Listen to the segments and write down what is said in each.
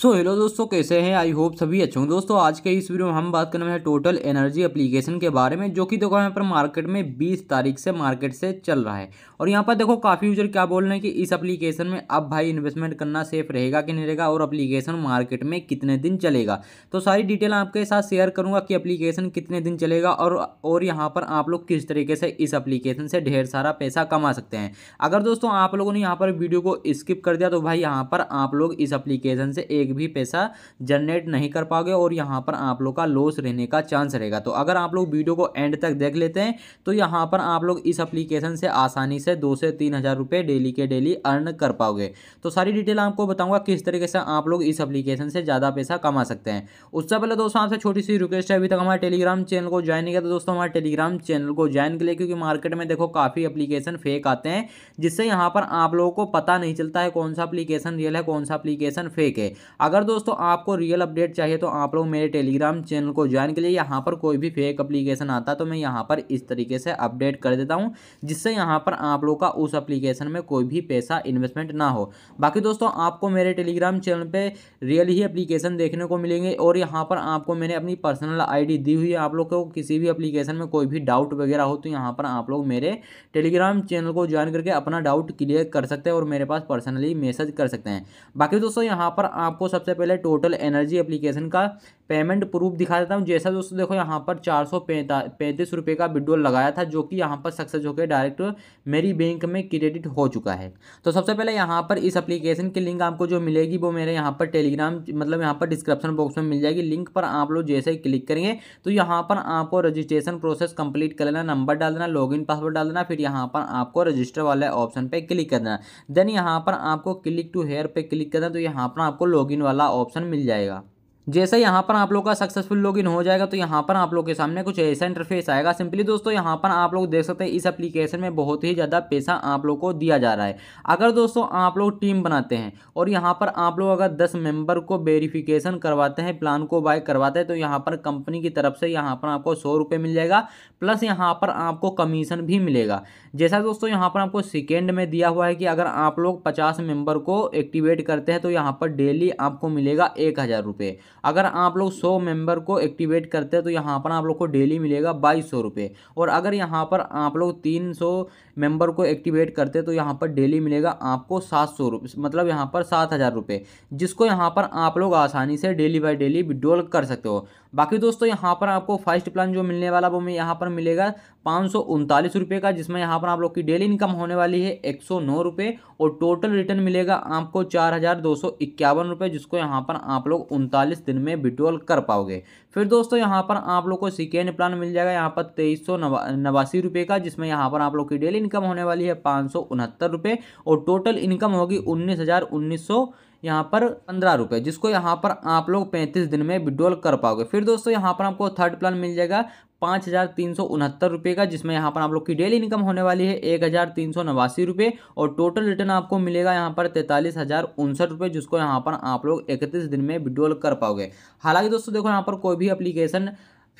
सो so, hello दोस्तों कैसे हैं आई होप सभी अच्छे होंगे दोस्तों आज के इस वीडियो में हम बात करने वाले हैं टोटल एनर्जी एप्लीकेशन के बारे में जो कि देखो यहाँ पर मार्केट में 20 तारीख से मार्केट से चल रहा है और यहाँ पर देखो काफ़ी यूजर क्या बोल रहे हैं कि इस एप्लीकेशन में अब भाई इन्वेस्टमेंट करना सेफ रहेगा कि नहीं रहेगा और अप्लीकेशन मार्केट में कितने दिन चलेगा तो सारी डिटेल आपके साथ शेयर करूँगा कि अप्लीकेशन कितने दिन चलेगा और और यहाँ पर आप लोग किस तरीके से इस अप्लीकेशन से ढेर सारा पैसा कमा सकते हैं अगर दोस्तों आप लोगों ने यहाँ पर वीडियो को स्किप कर दिया तो भाई यहाँ पर आप लोग इस अप्लीकेशन से एक एक भी पैसा जनरेट नहीं कर पाओगे और यहाँ पर आप लोग का लॉस रहने का चांस रहेगा तो अगर आप लोग वीडियो को एंड तक देख लेते हैं तो यहाँ पर आप लोग इस अप्लीकेशन से आसानी से दो से तीन हज़ार डेली के डेली अर्न कर पाओगे तो सारी डिटेल आपको बताऊँगा किस तरीके से आप लोग इस अप्लीकेशन से ज़्यादा पैसा कमा सकते हैं उससे पहले दोस्तों आपसे छोटी सी रिक्वेस्ट है अभी तक हमारे टेलीग्राम चैनल को ज्वाइन नहीं किया तो दोस्तों हमारे टेलीग्राम चैनल को ज्वाइन के लिए क्योंकि मार्केट में देखो काफ़ी अप्लीकेशन फेक आते हैं जिससे यहाँ पर आप लोगों को पता नहीं चलता है कौन सा अप्लीकेशन रियल है कौन सा अप्लीकेशन फेक है अगर दोस्तों आपको रियल अपडेट चाहिए तो आप लोग मेरे टेलीग्राम चैनल को ज्वाइन के लिए यहाँ पर कोई भी फेक अप्लीकेशन आता तो मैं यहाँ पर इस तरीके से अपडेट कर देता हूँ जिससे यहाँ पर आप लोग का उस अप्लीकेशन में कोई भी पैसा इन्वेस्टमेंट ना हो बाकी दोस्तों आपको मेरे टेलीग्राम चैनल पर रियल ही अप्लीकेशन देखने को मिलेंगे और यहाँ पर आपको मैंने अपनी पर्सनल आई दी हुई है आप लोग को किसी भी अप्लीकेशन में कोई भी डाउट वगैरह हो तो यहाँ पर आप लोग मेरे टेलीग्राम चैनल को ज्वाइन करके अपना डाउट क्लियर कर सकते हैं और मेरे पास पर्सनली मैसेज कर सकते हैं बाकी दोस्तों यहाँ पर आपको सबसे पहले टोटल एनर्जी एप्लीकेशन का पेमेंट प्रूफ दिखा देता हूँ जैसा दोस्तों देखो यहाँ पर चार सौ पैंतीस रुपये का विड्रोल लगाया था जो कि यहाँ पर सक्सेस होकर डायरेक्ट मेरी बैंक में क्रेडिट हो चुका है तो सबसे पहले यहाँ पर इस एप्लीकेशन की लिंक आपको जो मिलेगी वो मेरे यहाँ पर टेलीग्राम मतलब यहाँ पर डिस्क्रिप्शन बॉक्स में मिल जाएगी लिंक पर आप लोग जैसे ही क्लिक करेंगे तो यहाँ पर आपको रजिस्ट्रेशन प्रोसेस कंप्लीट कर लेना नंबर डाल देना इन पासवर्ड डाल देना फिर यहाँ पर आपको रजिस्टर वाले ऑप्शन पर क्लिक कर देना देन यहाँ पर आपको क्लिक टू हेयर पर क्लिक करना तो यहाँ पर आपको लॉग वाला ऑप्शन मिल जाएगा जैसे यहाँ पर आप लोग का सक्सेसफुल लॉगिन हो जाएगा तो यहाँ पर आप लोग के सामने कुछ ऐसा इंटरफेस आएगा सिंपली दोस्तों यहाँ पर आप लोग देख सकते हैं इस एप्लीकेशन में बहुत ही ज़्यादा पैसा आप लोग को दिया जा रहा है अगर दोस्तों आप लोग टीम बनाते हैं और यहाँ पर आप लोग अगर दस मेंबर को वेरीफिकेशन करवाते हैं प्लान को बाय करवाते हैं तो यहाँ पर कंपनी की तरफ से यहाँ पर आपको सौ रुपये मिल जाएगा प्लस यहाँ पर आपको कमीशन भी मिलेगा जैसा दोस्तों यहाँ पर आपको सेकेंड में दिया हुआ है कि अगर आप लोग पचास मेम्बर को एक्टिवेट करते हैं तो यहाँ पर डेली आपको मिलेगा एक हज़ार रुपये अगर आप लोग सौ मेंबर को एक्टिवेट करते हैं तो यहाँ पर आप लोग को डेली मिलेगा बाईस सौ रुपये और अगर यहाँ पर आप लोग तीन सौ मेंबर को एक्टिवेट करते हैं तो यहाँ पर डेली मिलेगा आपको सात सौ रुपये मतलब यहाँ पर सात हज़ार रुपये जिसको यहाँ पर आप लोग आसानी से डेली बाई डेली विड्रॉल कर सकते हो बाकी दोस्तों यहाँ पर आपको फर्स्ट प्लान जो मिलने वाला वो मैं यहाँ पर मिलेगा पाँच सौ उनतालीस रुपये का जिसमें यहाँ पर आप लोग की डेली इनकम होने वाली है एक सौ नौ रुपये और टोटल रिटर्न मिलेगा आपको चार हज़ार दो सौ इक्यावन रुपये जिसको यहाँ पर आप लोग उनतालीस दिन में विड्रॉल कर पाओगे फिर दोस्तों यहाँ पर आप लोग को सिकेंड प्लान मिल जाएगा यहाँ पर तेईस सौ नवासी रुपये का जिसमें यहाँ पर आप लोग की डेली इनकम होने वाली है पाँच सौ उनहत्तर और टोटल इनकम होगी उन्नीस हज़ार उन्नीस सौ यहाँ पर पंद्रह रुपये जिसको यहाँ पर आप लोग पैंतीस दिन में विड्रॉल कर पाओगे फिर दोस्तों यहाँ पर आपको थर्ड प्लान मिल जाएगा पाँच हज़ार तीन सौ उनहत्तर रुपये का जिसमें यहाँ पर आप लोग की डेली इनकम होने वाली है एक हज़ार तीन सौ नवासी रुपये और टोटल रिटर्न आपको मिलेगा यहाँ पर तैंतालीस हज़ार उनसठ रुपये जिसको यहाँ पर आप लोग इकतीस दिन में विड्रॉल कर पाओगे हालांकि दोस्तों देखो यहाँ पर कोई भी अप्लीकेशन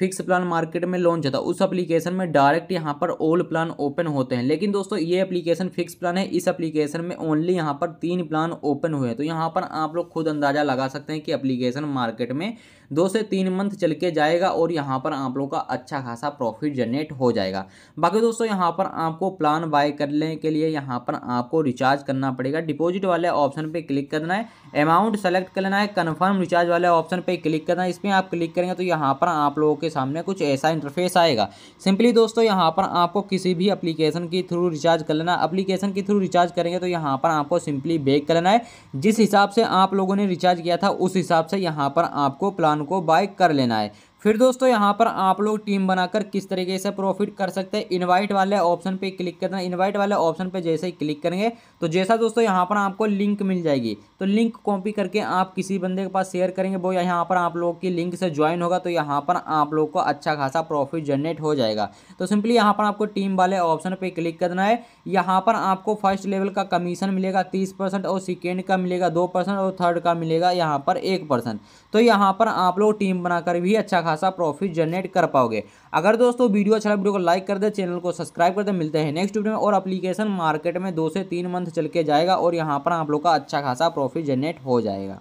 फिक्स प्लान मार्केट में लॉन्च होता है उस एप्लीकेशन में डायरेक्ट यहाँ पर ओल्ड प्लान ओपन होते हैं लेकिन दोस्तों ये एप्लीकेशन फिक्स प्लान है इस एप्लीकेशन में ओनली यहाँ पर तीन प्लान ओपन हुए हैं तो यहाँ पर आप लोग खुद अंदाजा लगा सकते हैं कि एप्लीकेशन मार्केट में दो से तीन मंथ चल के जाएगा और यहाँ पर आप लोग का अच्छा खासा प्रॉफिट जनरेट हो जाएगा बाकी दोस्तों यहाँ पर आपको प्लान बाय करने के लिए यहाँ पर आपको रिचार्ज करना पड़ेगा डिपॉजिट वाले ऑप्शन पे क्लिक करना है अमाउंट सेलेक्ट करना है कन्फर्म रिचार्ज वाले ऑप्शन पे क्लिक करना है इसमें आप क्लिक करेंगे तो यहाँ पर आप लोगों के सामने कुछ ऐसा इंटरफेस आएगा सिंपली दोस्तों यहाँ पर आपको किसी भी अप्लीकेशन के थ्रू रिचार्ज कर लेना अप्लीकेशन के थ्रू रिचार्ज करेंगे तो यहाँ पर आपको सिंपली बेक कर लेना है जिस हिसाब से आप लोगों ने रिचार्ज किया था उस हिसाब से यहाँ पर आपको प्लान को बाय कर लेना है फिर दोस्तों यहाँ पर आप लोग टीम बनाकर किस तरीके से प्रॉफिट कर सकते हैं इनवाइट वाले ऑप्शन पे क्लिक करना इनवाइट वाले ऑप्शन पे जैसे ही क्लिक करेंगे तो जैसा दोस्तों यहाँ पर आपको लिंक मिल जाएगी तो लिंक कॉपी करके आप किसी बंदे के पास शेयर करेंगे वो यहाँ पर आप लोग की लिंक से ज्वाइन होगा तो यहाँ पर आप लोग को अच्छा खासा प्रॉफिट जनरेट हो जाएगा तो सिंपली यहाँ पर आपको टीम वाले ऑप्शन पर क्लिक करना है यहाँ पर आपको फर्स्ट लेवल का कमीशन मिलेगा तीस और सेकेंड का मिलेगा दो और थर्ड का मिलेगा यहाँ पर एक तो यहाँ पर आप लोग टीम बनाकर भी अच्छा खासा प्रॉफिट जनरेट कर पाओगे अगर दोस्तों वीडियो अच्छा वीडियो को लाइक कर दे चैनल को सब्सक्राइब कर दे मिलते हैं नेक्स्ट वीडियो में और अप्लीकेशन मार्केट में दो से तीन मंथ चल के जाएगा और यहाँ पर आप लोग का अच्छा खासा प्रॉफिट जनरेट हो जाएगा